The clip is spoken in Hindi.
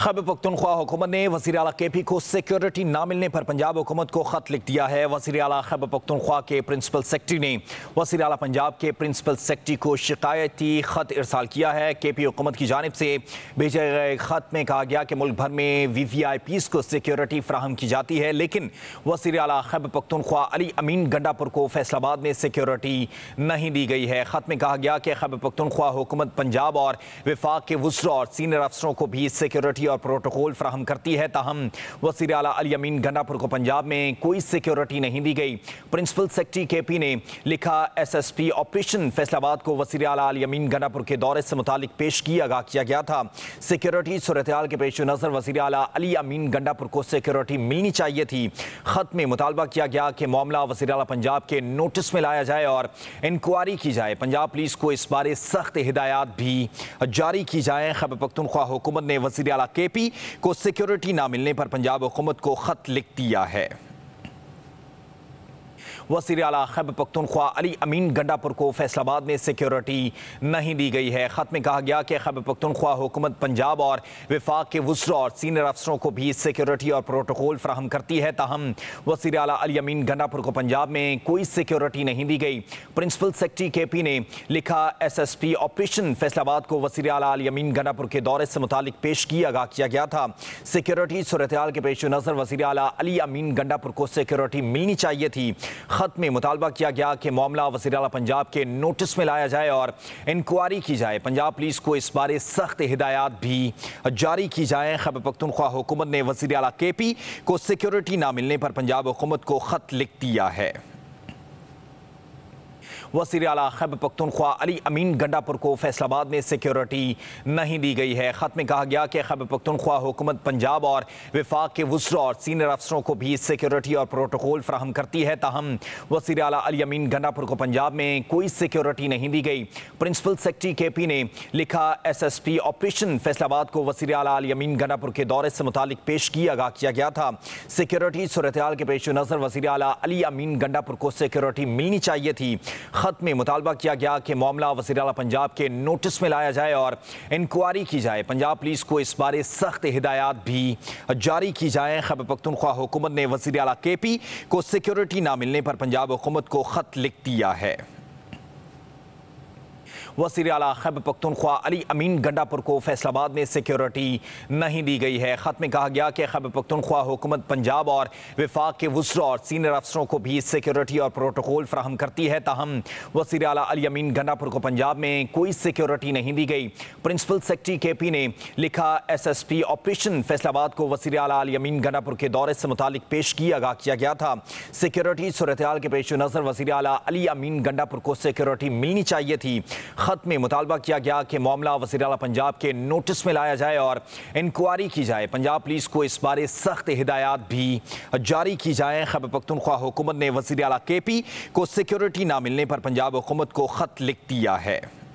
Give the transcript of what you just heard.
खैब पख्तनख्वा हुकूमत ने वजी अला के पी को सिक्योरिटी ना मिलने पर पंजाब हुकूमत को ख़त लिख दिया है वजी अला खैब पख्तनख्वा के प्रिंसिपल सेक्रेटरी ने वजी अला पंजाब के प्रिंसिपल सेक्रेटरी को शिकायती ख़त इरसाल किया है के पी हुकूमत की जानब से भेजे गए ख़त में कहा गया कि मुल्क भर में वी वी आई पीस को सिक्योरिटी फ्राहम की जाती है लेकिन वजी अला खब पख्तनख्वा अली अमीन गंडापुर को फैसलाबाद में सिक्योरिटी नहीं दी गई है ख़त में कहा गया कि खब पख्तनख्वा हुकूमत पंजाब और विफाक के वसरों और सीनियर अफसरों को भी सिक्योरिटी सिक्योरिटी और प्रोटोकॉल फ्राहम करती है ताहम वजी अला अलयमीन गंडापुर को पंजाब में कोई सिक्योरिटी नहीं दी गई प्रिंसिपल सेक्रेटरी के पी ने लिखा S S P operation Faisalabad को वजी अला अलयमीन गंडापुर के दौरे से मुतालिक पेश की आगाह किया गया था सिक्योरिटी सूरत के पेश नज़र वजी अला अली अमीन गंडापुर को सिक्योरिटी मिलनी चाहिए थी खत में मुतालबा किया गया कि मामला वजी अला पंजाब के नोटिस में लाया जाए और इंक्वायरी की जाए पंजाब पुलिस को इस बारे सख्त हिदायत भी जारी की जाए खबर पखतनख्वा हुकूमत ने वजी अला केपी को सिक्योरिटी ना मिलने पर पंजाब हुकूमत को खत लिख दिया है वजीर अला खैब पख्तनख्वा अली अमीन गंडापुर को फैसलाबाद में सिक्योरिटी नहीं दी गई है ख़त में कहा गया कि खैब पख्तनख्वा हुकूमत पंजाब और विफाक के वज्र और सीनियर अफसरों को भी सिक्योरिटी और प्रोटोकॉल फ्राहम करती है ताहम वजीर अला अली अमीन गंडापुर को पंजाब में कोई सिक्योरिटी नहीं दी गई प्रिंसिपल सेक्रेटरी के पी ने लिखा S S P operation Faisalabad को वजीर अला अली अमीन गंडापुर के दौरे से मुतल पेश की आगाह किया गया था सिक्योरिटी सूरत के पेश नज़र वजी अला अली अमीन गंडापुर को सिक्योरिटी मिलनी चाहिए थी खत में मुतालबा किया गया कि मामला वजी अला पंजाब के नोटिस में लाया जाए और इंक्वायरी की जाए पंजाब पुलिस को इस बारे सख्त हिदायत भी जारी की जाए खबर पख्तनख्वा हुकूमत ने वजी अला के पी को सिक्योरिटी ना मिलने पर पंजाब हुकूमत को खत लिख दिया है वजी अला खैब पख्तनख्वा अली अमीन गंडापुर को फैसलाबाद में सिक्योरिटी नहीं दी गई है ख़त में कहा गया कि खैब पख्तनख्वा हुकूमत पंजाब और विफाक के वसरा और सीनियर अफसरों को भी सिक्योरिटी और प्रोटोकॉल फ्राहम करती है ताहम वसी अला अली अमीन गंडापुर को पंजाब में कोई सिक्योरिटी नहीं दी गई प्रिंसिपल सेक्रेटरी के पी ने लिखा S S P operation Faisalabad को वजी अला अली अमीन गंडापुर के दौरे से मुतल पेश की आगाह किया गया था सिक्योरिटी सूरत के पेश नज़र वजी अला अली अमीन गंडापुर को सिक्योरिटी मिलनी चाहिए थी खत में मुतालबा किया गया कि मामला वजी पंजाब के नोटिस में लाया जाए और इंक्वायरी की जाए पंजाब पुलिस को इस बारे सख्त हिदायत भी जारी की जाए खबर पख्तनख्वा हुकूमत ने वजी अला के पी को सिक्योरिटी ना मिलने पर पंजाब हुकूमत को खत लिख दिया है वसीर अला खैब पख्तनख्वा अली अमीन गंडापुर को फैसलाबाद में सिक्योरिटी नहीं दी गई है ख़त में कहा गया कि खैब पख्तनख्वा हुकूमत पंजाब और विफाक के वसरों और सीनियर अफसरों को भी सिक्योरिटी और प्रोटोकॉल फ्राहम करती है ताहम वसीर अला अली अमीन गंडापुर को पंजाब में कोई सिक्योरिटी नहीं दी गई प्रिंसिपल सेक्रेटरी के पी ने लिखा S S P operation Faisalabad को वसीर अला अली अमीन गंडापुर के दौरे से मुतालिक पेश की आगाह किया गया था सिक्योरिटी सूरत के पेश नज़र वजी अला अली अमीन गंडापुर को सिक्योरिटी मिलनी चाहिए थी खत में मुतालबा किया गया कि मामला वजी अला पंजाब के नोटिस में लाया जाए और इंक्वायरी की जाए पंजाब पुलिस को इस बारे सख्त हिदायत भी जारी की जाए खबर पख्तनख्वा हुकूमत ने वजी अला के पी को सिक्योरिटी ना मिलने पर पंजाब हुकूमत को खत लिख दिया है